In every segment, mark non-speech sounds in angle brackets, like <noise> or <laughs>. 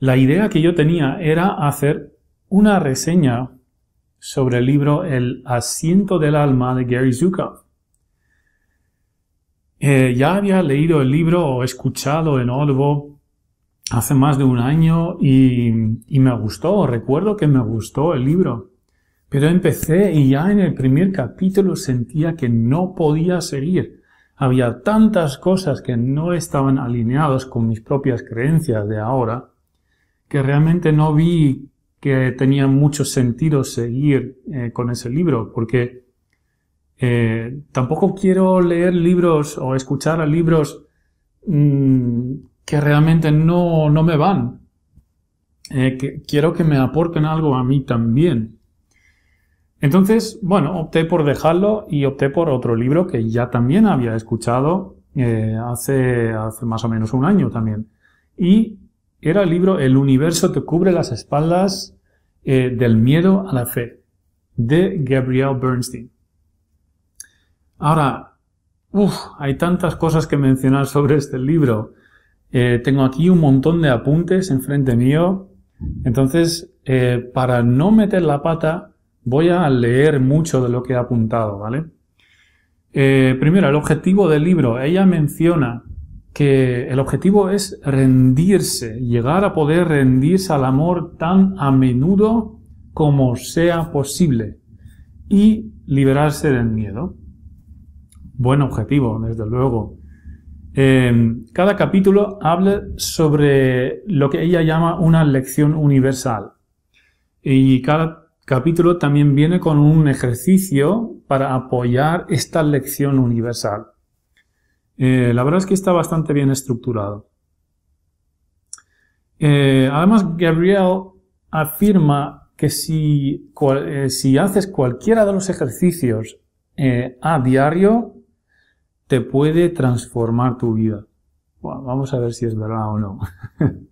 La idea que yo tenía era hacer una reseña sobre el libro El asiento del alma de Gary Zukav. Eh, ya había leído el libro o escuchado en Olvo hace más de un año y, me gustó, recuerdo que me gustó el libro. Pero empecé y ya en el primer capítulo sentía que no podía seguir. Había tantas cosas que no estaban alineadas con mis propias creencias de ahora, que realmente no vi que tenía mucho sentido seguir eh, con ese libro, porque eh, tampoco quiero leer libros o escuchar a libros mm, que realmente no, no me van. Eh, quiero que me aporten algo a mí también. Entonces, bueno, opté por dejarlo y opté por otro libro que ya también había escuchado eh, hace, hace más o menos un año también. Y era el libro El universo te cubre las espaldas eh, del miedo a la fe, de Gabriel Bernstein. Ahora, hay tantas cosas que mencionar sobre este libro. Eh, tengo aquí un montón de apuntes enfrente mío. Entonces, eh, para no meter la pata, voy a leer mucho de lo que he apuntado, ¿vale? Eh, primero, el objetivo del libro. Ella menciona que el objetivo es rendirse, llegar a poder rendirse al amor tan a menudo como sea posible y liberarse del miedo. Buen objetivo, desde luego. Em, cada capítulo habla sobre lo que ella llama una lección universal. Y cada capítulo también viene con un ejercicio para apoyar esta lección universal. Eh, la verdad es que está bastante bien estructurado. Eh, además, Gabriel afirma que eh, si haces cualquiera de los ejercicios a diario, te puede transformar tu vida. vamos a ver si es verdad o no. <laughs>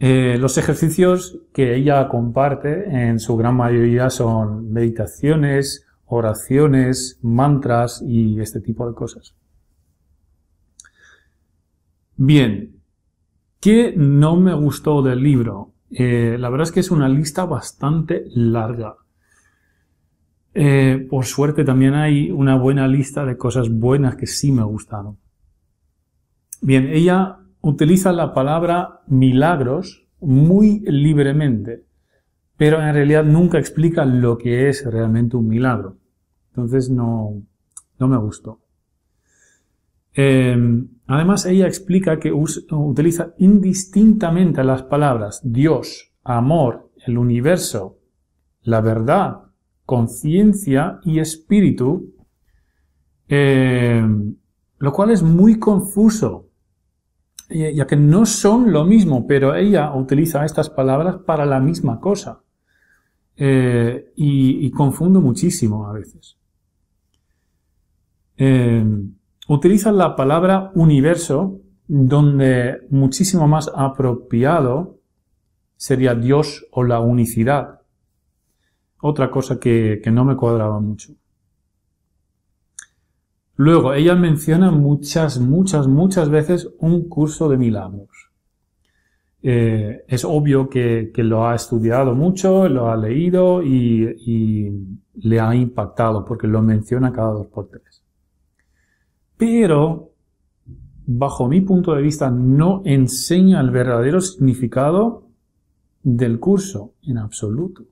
Eh, los ejercicios que ella comparte en su gran mayoría son meditaciones, oraciones, mantras y este tipo de cosas. Bien, ¿qué no me gustó del libro? Eh, la verdad es que es una lista bastante larga. Eh, por suerte también hay una buena lista de cosas buenas que sí me gustaron. Bien, ella utiliza la palabra milagros muy libremente, pero en realidad nunca explica lo que es realmente un milagro. Entonces no, no me gustó. Eh, además, ella explica que utiliza indistintamente las palabras Dios, amor, el universo, la verdad, conciencia y espíritu, eh, lo cual es muy confuso, ya que no son lo mismo, pero ella utiliza estas palabras para la misma cosa. Eh, y, confundo muchísimo a veces. Eh, utiliza la palabra universo, donde muchísimo más apropiado sería Dios o la unicidad otra cosa que, no me cuadraba mucho. Luego, ella menciona muchas, muchas, muchas veces un curso de milagros. Eh, es obvio que, lo ha estudiado mucho, lo ha leído y, y, le ha impactado porque lo menciona cada dos por tres. Pero, bajo mi punto de vista, no enseña el verdadero significado del curso en absoluto.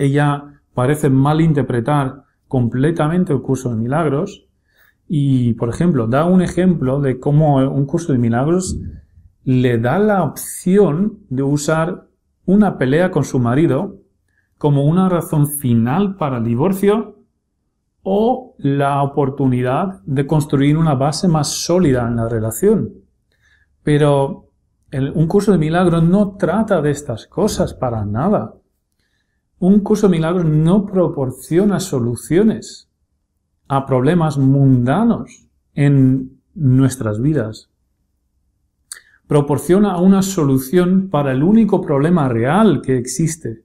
Ella parece malinterpretar completamente el curso de milagros y, por ejemplo, da un ejemplo de cómo un curso de milagros le da la opción de usar una pelea con su marido como una razón final para el divorcio o la oportunidad de construir una base más sólida en la relación. Pero un curso de milagros no trata de estas cosas para nada un curso de milagros no proporciona soluciones a problemas mundanos en nuestras vidas. Proporciona una solución para el único problema real que existe.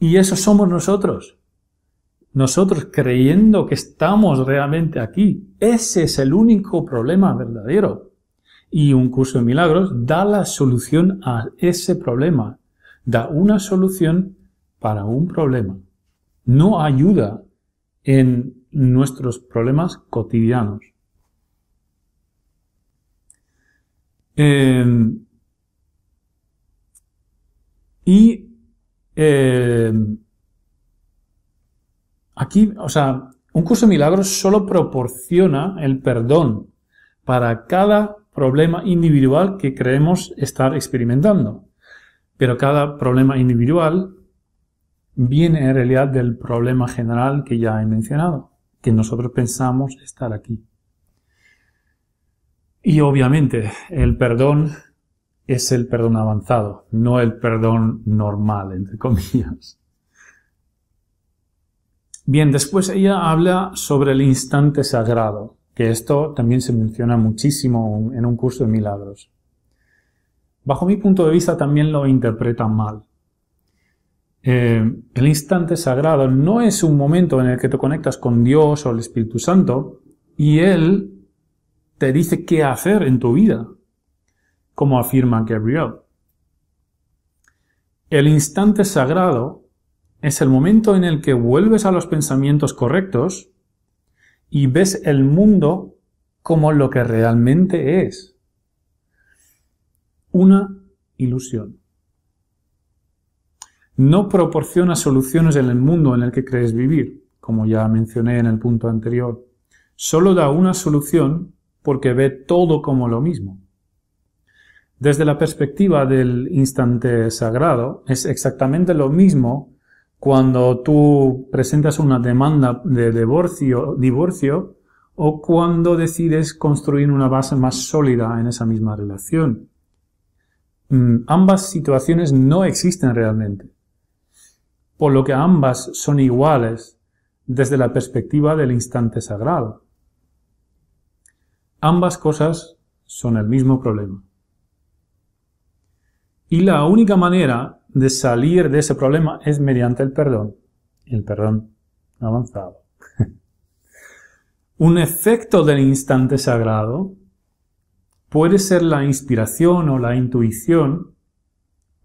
Y eso somos nosotros. Nosotros creyendo que estamos realmente aquí. Ese es el único problema verdadero. Y un curso de milagros da la solución a ese problema da una solución para un problema. No ayuda en nuestros problemas cotidianos. Em, y em, aquí, o sea, un curso de milagros solo proporciona el perdón para cada problema individual que creemos estar experimentando. Pero cada problema individual viene en realidad del problema general que ya he mencionado, que nosotros pensamos estar aquí. Y obviamente el perdón es el perdón avanzado, no el perdón normal, entre comillas. Bien, después ella habla sobre el instante sagrado, que esto también se menciona muchísimo en un curso de milagros bajo mi punto de vista también lo interpretan mal. Eh, el instante sagrado no es un momento en el que te conectas con Dios o el Espíritu Santo y Él te dice qué hacer en tu vida, como afirma Gabriel. El instante sagrado es el momento en el que vuelves a los pensamientos correctos y ves el mundo como lo que realmente es una ilusión. No proporciona soluciones en el mundo en el que crees vivir, como ya mencioné en el punto anterior. Solo da una solución porque ve todo como lo mismo. Desde la perspectiva del instante sagrado, es exactamente lo mismo cuando tú presentas una demanda de divorcio, divorcio o cuando decides construir una base más sólida en esa misma relación. Mm, ambas situaciones no existen realmente, por lo que ambas son iguales desde la perspectiva del instante sagrado. Ambas cosas son el mismo problema. Y la única manera de salir de ese problema es mediante el perdón, el perdón avanzado. <laughs> Un efecto del instante sagrado puede ser la inspiración o la intuición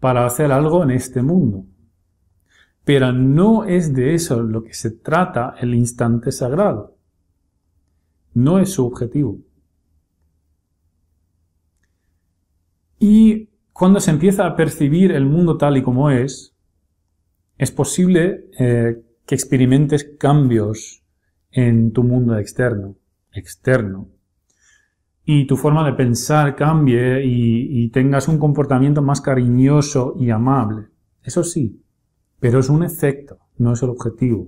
para hacer algo en este mundo. Pero no es de eso lo que se trata el instante sagrado. No es su objetivo. Y cuando se empieza a percibir el mundo tal y como es, es posible eh, que experimentes cambios en tu mundo externo, externo, y tu forma de pensar cambie y, tengas un comportamiento más cariñoso y amable. Eso sí, pero es un efecto, no es el objetivo.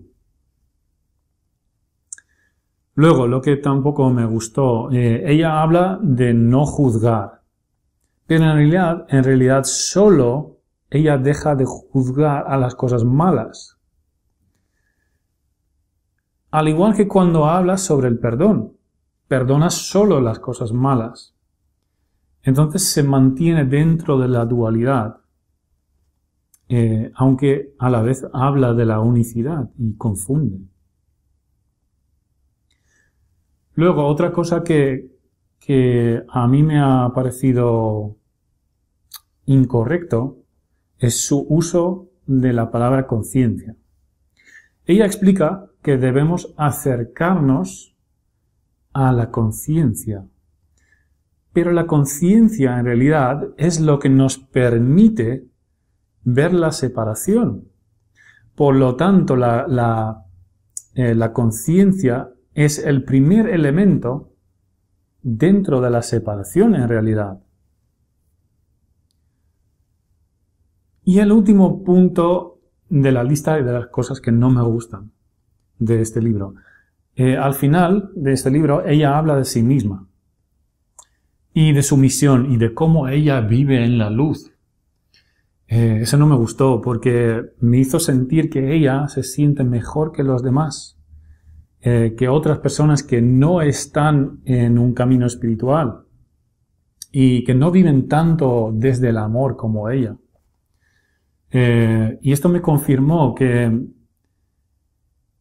Luego, lo que tampoco me gustó, eh, ella habla de no juzgar, pero en realidad, en realidad solo ella deja de juzgar a las cosas malas. Al igual que cuando habla sobre el perdón, perdona solo las cosas malas. Entonces se mantiene dentro de la dualidad, eh, aunque a la vez habla de la unicidad y confunde. Luego, otra cosa que a mí me ha parecido incorrecto es su uso de la palabra conciencia. Ella explica que debemos acercarnos a la conciencia. Pero la conciencia en realidad es lo que nos permite ver la separación. Por lo tanto, la, la, eh, conciencia es el primer elemento dentro de la separación en realidad. Y el último punto de la lista de las cosas que no me gustan de este libro. Eh, al final de este libro ella habla de sí misma y de su misión y de cómo ella vive en la luz. Eh, eso no me gustó porque me hizo sentir que ella se siente mejor que los demás, eh, que otras personas que no están en un camino espiritual y que no viven tanto desde el amor como ella. y esto me confirmó que,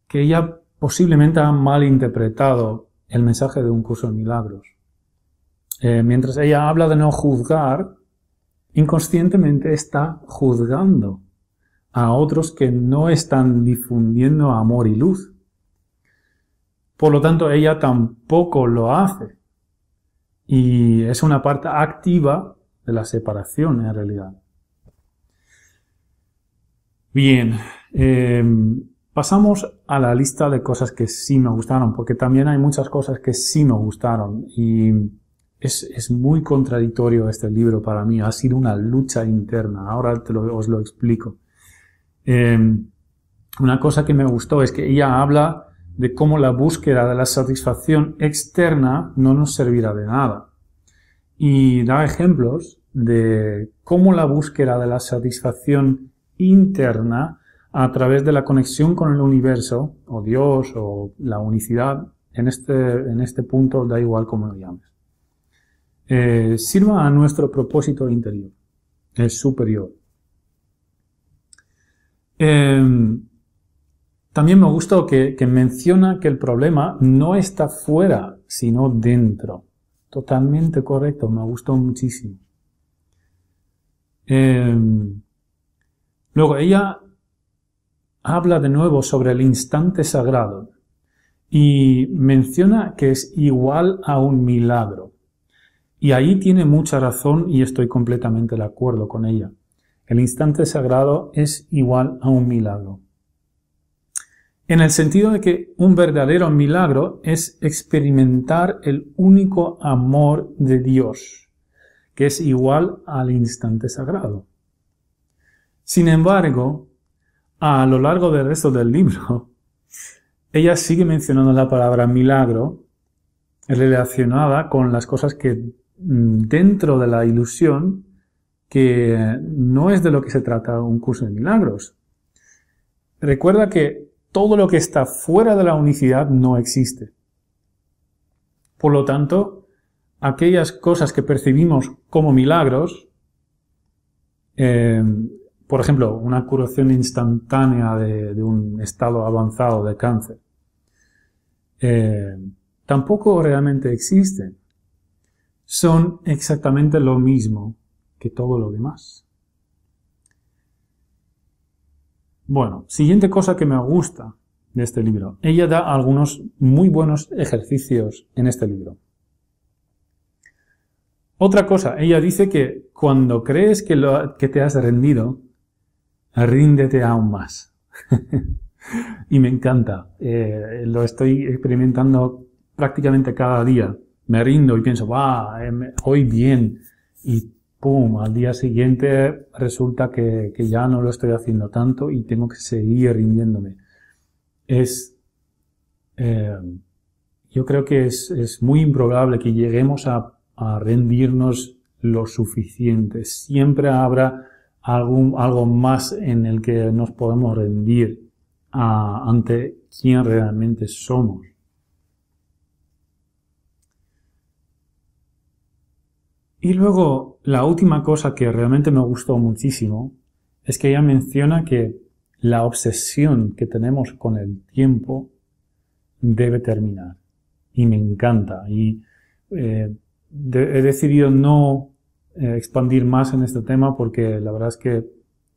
que ella posiblemente han malinterpretado el mensaje de un curso de milagros. Eh, mientras ella habla de no juzgar, inconscientemente está juzgando a otros que no están difundiendo amor y luz. Por lo tanto, ella tampoco lo hace. Y es una parte activa de la separación en realidad. Bien. Eh, Pasamos a la lista de cosas que sí me gustaron, porque también hay muchas cosas que sí me gustaron y es, muy contradictorio este libro para mí, ha sido una lucha interna, ahora te lo, os lo explico. Em, una cosa que me gustó es que ella habla de cómo la búsqueda de la satisfacción externa no nos servirá de nada. Y da ejemplos de cómo la búsqueda de la satisfacción interna a través de la conexión con el universo, o Dios, o la unicidad, en este, en este punto da igual cómo lo llames, eh, sirva a nuestro propósito interior, el superior. Em, también me gustó que, menciona que el problema no está fuera, sino dentro. Totalmente correcto, me gustó muchísimo. Em, luego, ella habla de nuevo sobre el instante sagrado y menciona que es igual a un milagro. Y ahí tiene mucha razón y estoy completamente de acuerdo con ella. El instante sagrado es igual a un milagro. En el sentido de que un verdadero milagro es experimentar el único amor de Dios, que es igual al instante sagrado. Sin embargo, a lo largo del resto del libro, ella sigue mencionando la palabra milagro relacionada con las cosas que mm, dentro de la ilusión, que no es de lo que se trata un curso de milagros. Recuerda que todo lo que está fuera de la unicidad no existe. Por lo tanto, aquellas cosas que percibimos como milagros eh, por ejemplo, una curación instantánea de, un estado avanzado de cáncer, eh, tampoco realmente existen. Son exactamente lo mismo que todo lo demás. Bueno, siguiente cosa que me gusta de este libro. Ella da algunos muy buenos ejercicios en este libro. Otra cosa, ella dice que cuando crees que te has rendido, ríndete aún más. <laughs> y me encanta. Eh, lo estoy experimentando prácticamente cada día. Me rindo y pienso, va, eh, hoy bien. Y pum, al día siguiente resulta que, ya no lo estoy haciendo tanto y tengo que seguir rindiéndome. Es, eh, yo creo que es, muy improbable que lleguemos a rendirnos lo suficiente. Siempre habrá algo más en el que nos podemos rendir ante quién realmente somos. Y luego, la última cosa que realmente me gustó muchísimo es que ella menciona que la obsesión que tenemos con el tiempo debe terminar. Y me encanta. Y eh, he decidido no eh, expandir más en este tema porque la verdad es que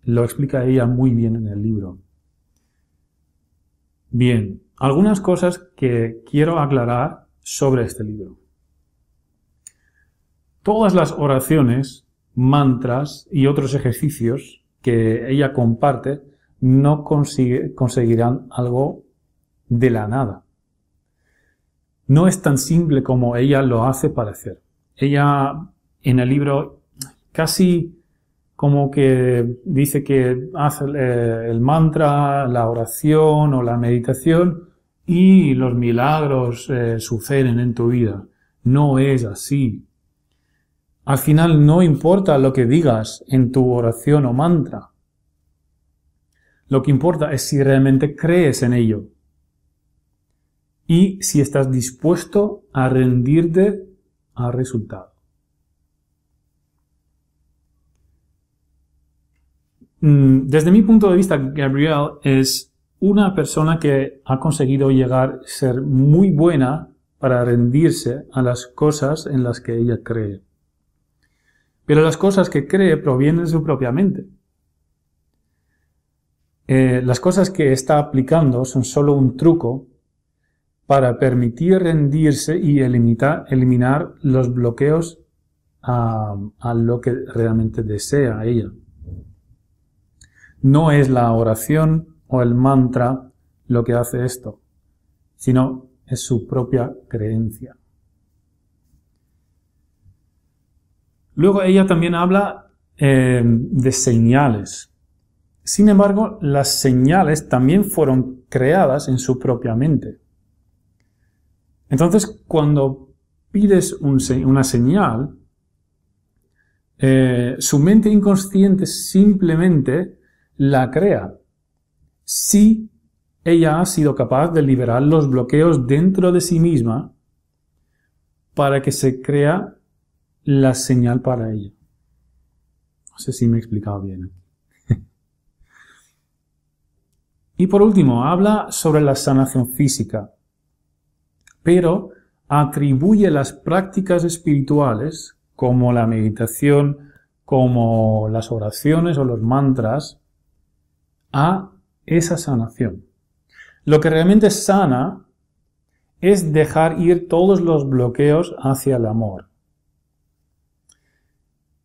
lo explica ella muy bien en el libro. Bien, algunas cosas que quiero aclarar sobre este libro. Todas las oraciones, mantras y otros ejercicios que ella comparte no conseguirán algo de la nada. No es tan simple como ella lo hace parecer. Ella en el libro casi como que dice que hace eh, el mantra, la oración o la meditación y los milagros eh, suceden en tu vida. No es así. Al final no importa lo que digas en tu oración o mantra. Lo que importa es si realmente crees en ello y si estás dispuesto a rendirte al resultado. Mm, desde mi punto de vista, Gabrielle es una persona que ha conseguido llegar a ser muy buena para rendirse a las cosas en las que ella cree. Pero las cosas que cree provienen de su propia mente. Eh, las cosas que está aplicando son solo un truco para permitir rendirse y eliminar, los bloqueos a lo que realmente desea ella. No es la oración o el mantra lo que hace esto, sino es su propia creencia. Luego ella también habla eh, de señales. Sin embargo, las señales también fueron creadas en su propia mente. Entonces, cuando pides una señal, eh, su mente inconsciente simplemente la crea si ella ha sido capaz de liberar los bloqueos dentro de sí misma para que se crea la señal para ella. No sé si me he explicado bien. <laughs> y por último, habla sobre la sanación física, pero atribuye las prácticas espirituales, como la meditación, como las oraciones o los mantras, a esa sanación. Lo que realmente sana es dejar ir todos los bloqueos hacia el amor.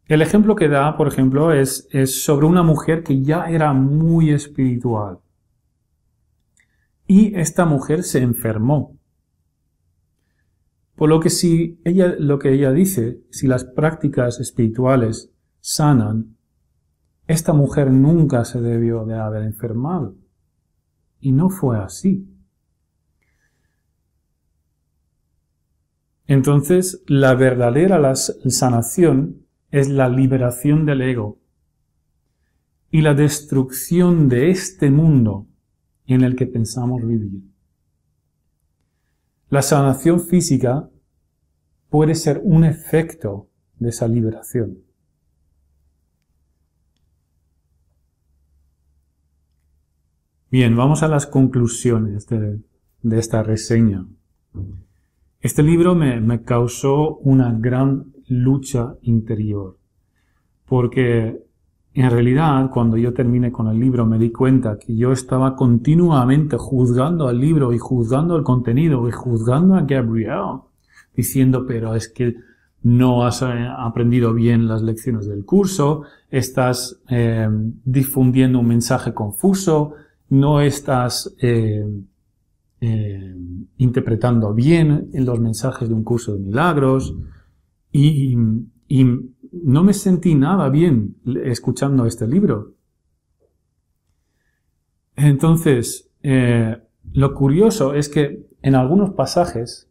El ejemplo que da, por ejemplo, es, sobre una mujer que ya era muy espiritual. Y esta mujer se enfermó. Por lo que si ella, lo que ella dice, si las prácticas espirituales sanan, esta mujer nunca se debió de haber enfermado. Y no fue así. Entonces, la verdadera sanación es la liberación del ego y la destrucción de este mundo en el que pensamos vivir. La sanación física puede ser un efecto de esa liberación. Bien, vamos a las conclusiones de, esta reseña. Este libro me, causó una gran lucha interior, porque en realidad cuando yo terminé con el libro me di cuenta que yo estaba continuamente juzgando al libro y juzgando el contenido y juzgando a Gabriel, diciendo, pero es que no has eh, aprendido bien las lecciones del curso, estás eh, difundiendo un mensaje confuso, no estás eh, eh, interpretando bien los mensajes de un curso de milagros y, no me sentí nada bien escuchando este libro. Entonces, eh, lo curioso es que en algunos pasajes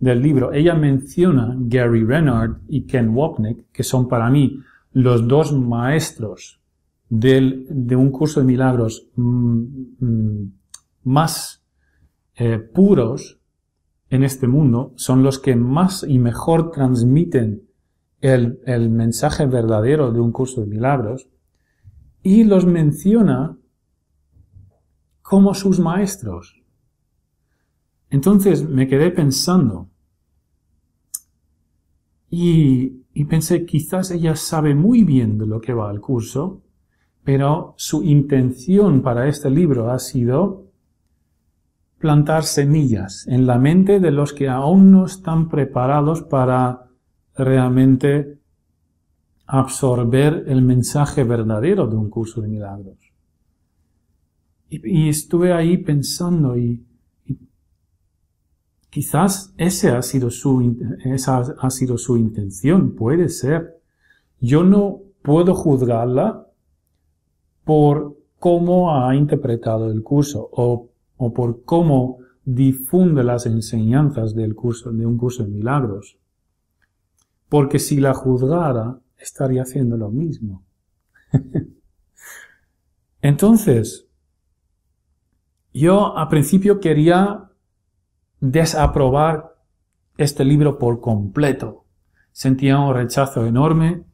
del libro ella menciona Gary Renard y Ken Wapnick, que son para mí los dos maestros de un curso de milagros mm, mm, más eh, puros en este mundo son los que más y mejor transmiten el, mensaje verdadero de un curso de milagros y los menciona como sus maestros. Entonces me quedé pensando y, y pensé, quizás ella sabe muy bien de lo que va el curso, pero su intención para este libro ha sido plantar semillas en la mente de los que aún no están preparados para realmente absorber el mensaje verdadero de un curso de milagros. Y, estuve ahí pensando y, quizás ese ha sido esa ha sido su intención, puede ser. Yo no puedo juzgarla por cómo ha interpretado el curso o, por cómo difunde las enseñanzas del curso, de un curso de milagros. Porque si la juzgara, estaría haciendo lo mismo. <laughs> Entonces, yo al principio quería desaprobar este libro por completo. Sentía un rechazo enorme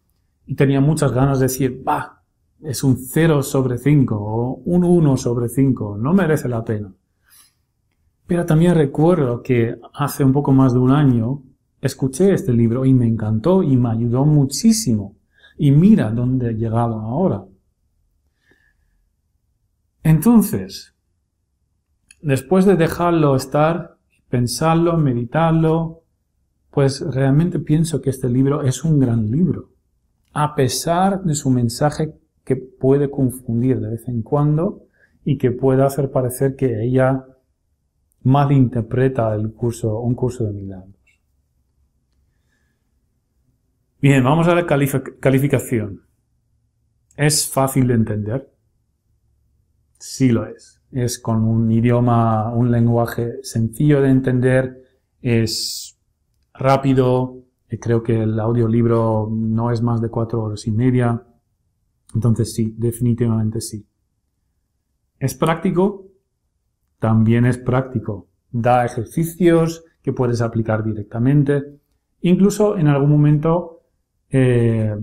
y tenía muchas ganas de decir, ¡bah! es un 0 sobre 5 o un 1 sobre 5, no merece la pena. Pero también recuerdo que hace un poco más de un año escuché este libro y me encantó y me ayudó muchísimo. Y mira dónde he llegado ahora. Entonces, después de dejarlo estar, pensarlo, meditarlo, pues realmente pienso que este libro es un gran libro, a pesar de su mensaje que puede confundir de vez en cuando y que puede hacer parecer que ella malinterpreta el curso, un curso de milagros. Bien, vamos a la calificación. ¿Es fácil de entender? Sí lo es. Es con un idioma, un lenguaje sencillo de entender, es rápido, eh, creo que el audiolibro no es más de cuatro horas y media, entonces sí, definitivamente sí. ¿Es práctico? También es práctico. Da ejercicios que puedes aplicar directamente. Incluso en algún momento eh,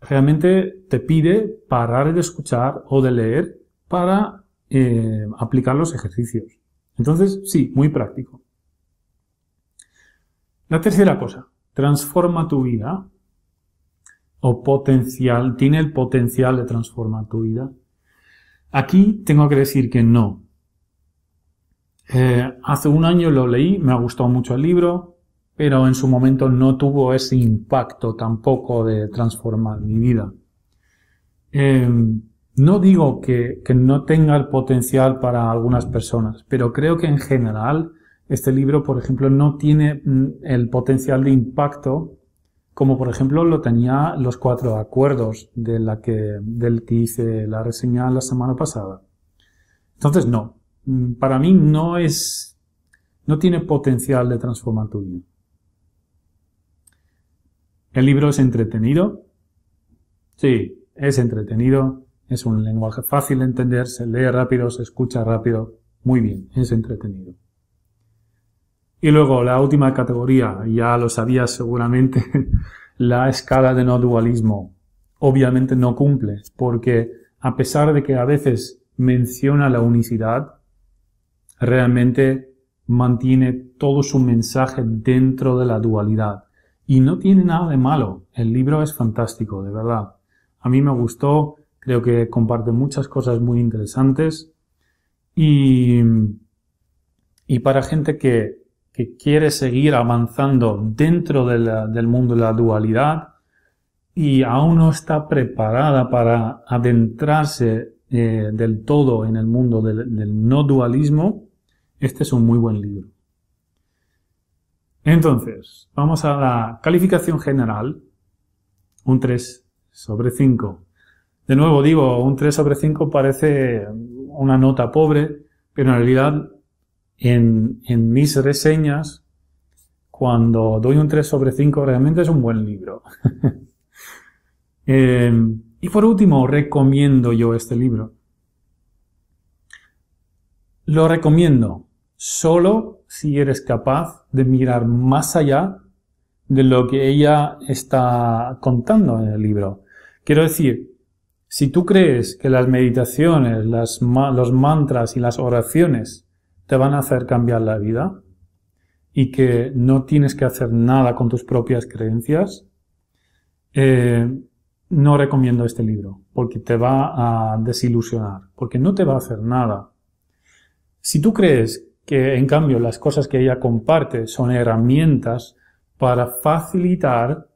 realmente te pide parar de escuchar o de leer para eh, aplicar los ejercicios. Entonces, sí, muy práctico. La tercera cosa, transforma tu vida o potencial, tiene el potencial de transformar tu vida. Aquí tengo que decir que no. Eh, hace un año lo leí, me ha gustado mucho el libro, pero en su momento no tuvo ese impacto tampoco de transformar mi vida. Em, no digo que, que, no tenga el potencial para algunas personas, pero creo que en general este libro, por ejemplo, no tiene mm, el potencial de impacto como por ejemplo lo tenía los cuatro acuerdos de la que, del que hice la reseña la semana pasada. Entonces, no, mm, para mí no es, no tiene potencial de transformar tu vida. El libro es entretenido. Sí, es entretenido. Es un lenguaje fácil de entender, se lee rápido, se escucha rápido. Muy bien, es entretenido. Y luego la última categoría, ya lo sabías seguramente, <laughs> la escala de no dualismo. Obviamente no cumple, porque a pesar de que a veces menciona la unicidad, realmente mantiene todo su mensaje dentro de la dualidad. Y no tiene nada de malo. El libro es fantástico, de verdad. A mí me gustó, creo que comparte muchas cosas muy interesantes. Y, y para gente que que quiere seguir avanzando dentro del mundo de la dualidad y aún no está preparada para adentrarse eh, del todo en el mundo del, del no dualismo, este es un muy buen libro. Entonces, vamos a la calificación general, un 3 sobre 5. De nuevo digo, un 3 sobre 5 parece una nota pobre, pero en realidad en, mis reseñas, cuando doy un 3 sobre 5, realmente es un buen libro. <laughs> Em, y por último, recomiendo yo este libro. Lo recomiendo solo si eres capaz de mirar más allá de lo que ella está contando en el libro. Quiero decir, si tú crees que las meditaciones, las, los mantras y las oraciones te van a hacer cambiar la vida y que no tienes que hacer nada con tus propias creencias, eh, no recomiendo este libro porque te va a desilusionar, porque no te va a hacer nada. Si tú crees que en cambio las cosas que ella comparte son herramientas para facilitar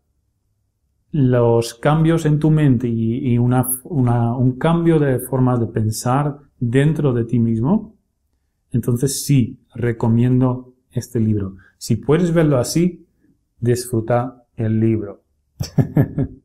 los cambios en tu mente y, un cambio de forma de pensar dentro de ti mismo, entonces sí, recomiendo este libro. Si puedes verlo así, disfruta el libro. <laughs>